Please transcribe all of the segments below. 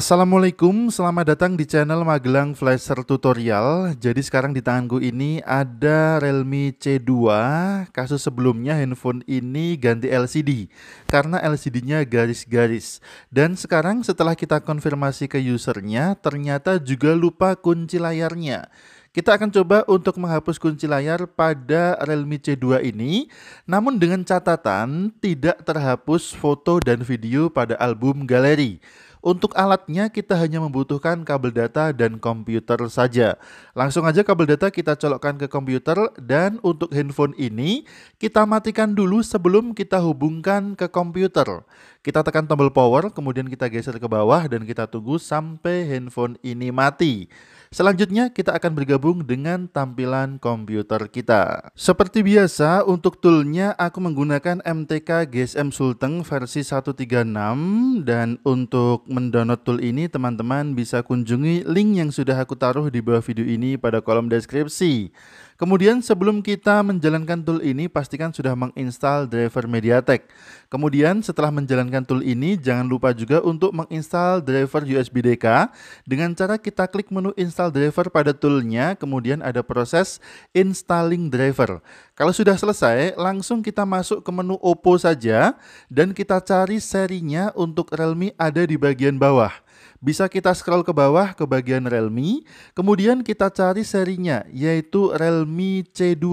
Assalamualaikum, selamat datang di channel Magelang Flasher Tutorial. Jadi sekarang di tanganku ini ada Realme C2. Kasus sebelumnya handphone ini ganti LCD karena LCD-nya garis-garis. Dan sekarang setelah kita konfirmasi ke usernya, ternyata juga lupa kunci layarnya. Kita akan coba untuk menghapus kunci layar pada Realme C2 ini, namun dengan catatan tidak terhapus foto dan video pada album galeri. Untuk alatnya kita hanya membutuhkan kabel data dan komputer saja. Langsung aja kabel data kita colokkan ke komputer dan untuk handphone ini kita matikan dulu sebelum kita hubungkan ke komputer. Kita tekan tombol power, kemudian kita geser ke bawah dan kita tunggu sampai handphone ini mati. Selanjutnya kita akan bergabung dengan tampilan komputer kita. Seperti biasa, untuk toolnya aku menggunakan MTK GSM Sulteng versi 136 dan untuk mendownload tool ini teman-teman bisa kunjungi link yang sudah aku taruh di bawah video ini pada kolom deskripsi. Kemudian sebelum kita menjalankan tool ini, pastikan sudah menginstal driver MediaTek. Kemudian setelah menjalankan tool ini, jangan lupa juga untuk menginstal driver USB DK. Dengan cara kita klik menu install driver pada toolnya, kemudian ada proses installing driver. Kalau sudah selesai, langsung kita masuk ke menu Oppo saja, dan kita cari serinya untuk Realme ada di bagian bawah. Bisa kita scroll ke bawah ke bagian Realme, kemudian kita cari serinya yaitu Realme C2.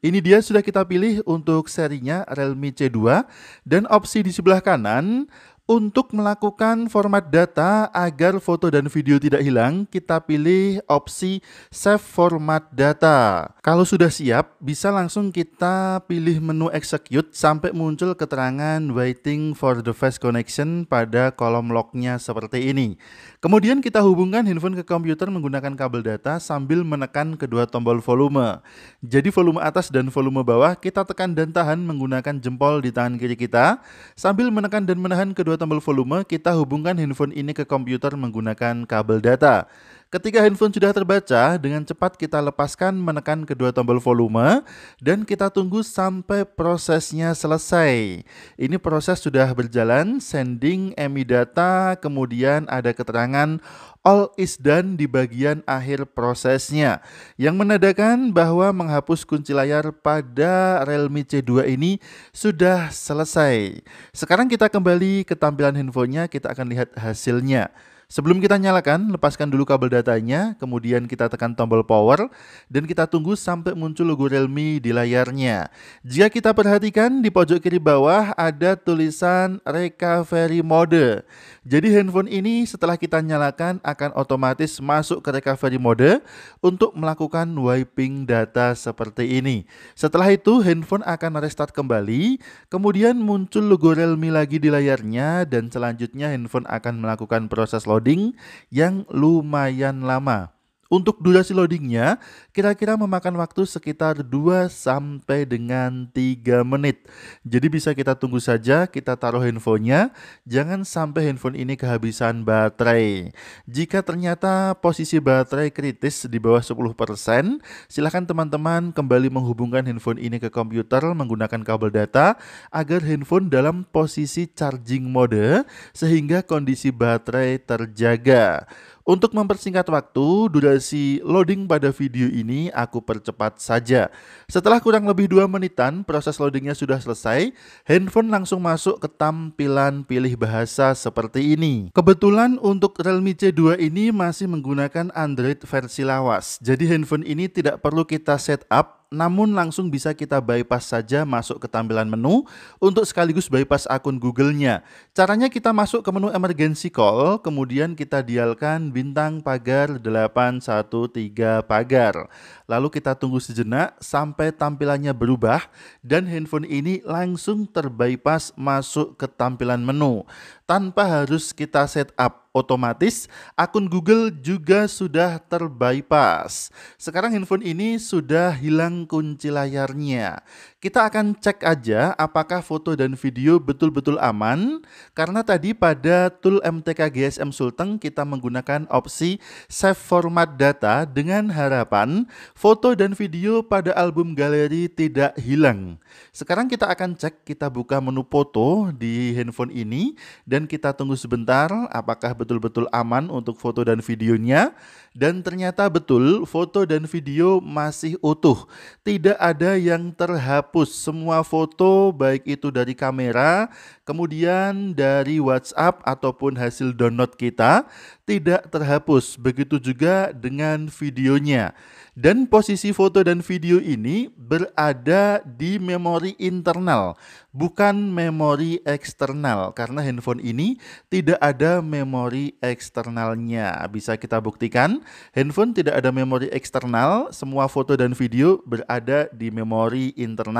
Ini dia sudah kita pilih untuk serinya Realme C2 dan opsi di sebelah kanan untuk melakukan format data agar foto dan video tidak hilang, kita pilih opsi Save Format Data. Kalau sudah siap, bisa langsung kita pilih menu Execute sampai muncul keterangan Waiting for the Fast Connection pada kolom lognya seperti ini. Kemudian kita hubungkan handphone ke komputer menggunakan kabel data sambil menekan kedua tombol volume. Jadi volume atas dan volume bawah kita tekan dan tahan menggunakan jempol di tangan kiri kita, sambil menekan dan menahan kedua tombol volume, kita hubungkan handphone ini ke komputer menggunakan kabel data. Ketika handphone sudah terbaca, dengan cepat kita lepaskan menekan kedua tombol volume dan kita tunggu sampai prosesnya selesai. Ini proses sudah berjalan, sending EMI data, kemudian ada keterangan all is done di bagian akhir prosesnya yang menandakan bahwa menghapus kunci layar pada Realme C2 ini sudah selesai. Sekarang kita kembali ke tampilan handphonenya, kita akan lihat hasilnya. Sebelum kita nyalakan, lepaskan dulu kabel datanya, kemudian kita tekan tombol power, dan kita tunggu sampai muncul logo Realme di layarnya. Jika kita perhatikan, di pojok kiri bawah ada tulisan Recovery Mode. Jadi handphone ini setelah kita nyalakan akan otomatis masuk ke Recovery Mode untuk melakukan wiping data seperti ini. Setelah itu, handphone akan restart kembali, kemudian muncul logo Realme lagi di layarnya, dan selanjutnya handphone akan melakukan proses loading loading yang lumayan lama. Untuk durasi loadingnya, kira-kira memakan waktu sekitar 2 sampai dengan 3 menit. Jadi bisa kita tunggu saja, kita taruh handphonenya, jangan sampai handphone ini kehabisan baterai. Jika ternyata posisi baterai kritis di bawah 10%, silakan teman-teman kembali menghubungkan handphone ini ke komputer menggunakan kabel data agar handphone dalam posisi charging mode sehingga kondisi baterai terjaga. Untuk mempersingkat waktu, durasi loading pada video ini aku percepat saja. Setelah kurang lebih dua menitan, proses loadingnya sudah selesai, handphone langsung masuk ke tampilan pilih bahasa seperti ini. Kebetulan untuk Realme C2 ini masih menggunakan Android versi lawas, jadi handphone ini tidak perlu kita setup namun langsung bisa kita bypass saja masuk ke tampilan menu untuk sekaligus bypass akun Google-nya. Caranya kita masuk ke menu emergency call, kemudian kita dialkan bintang pagar 813 pagar. Lalu kita tunggu sejenak sampai tampilannya berubah dan handphone ini langsung terbypass masuk ke tampilan menu tanpa harus kita setup otomatis akun Google juga sudah terbypass. Sekarang handphone ini sudah hilang kunci layarnya. Kita akan cek aja apakah foto dan video betul-betul aman karena tadi pada tool MTK GSM Sulteng kita menggunakan opsi save format data dengan harapan foto dan video pada album galeri tidak hilang. Sekarang kita akan cek kita buka menu foto di handphone ini dan kita tunggu sebentar apakah betul-betul aman untuk foto dan videonya dan ternyata betul foto dan video masih utuh. Tidak ada yang terhapus hapus semua foto baik itu dari kamera, kemudian dari WhatsApp ataupun hasil download kita tidak terhapus. Begitu juga dengan videonya. Dan posisi foto dan video ini berada di memori internal, bukan memori eksternal karena handphone ini tidak ada memori eksternalnya. Bisa kita buktikan, handphone tidak ada memori eksternal, semua foto dan video berada di memori internal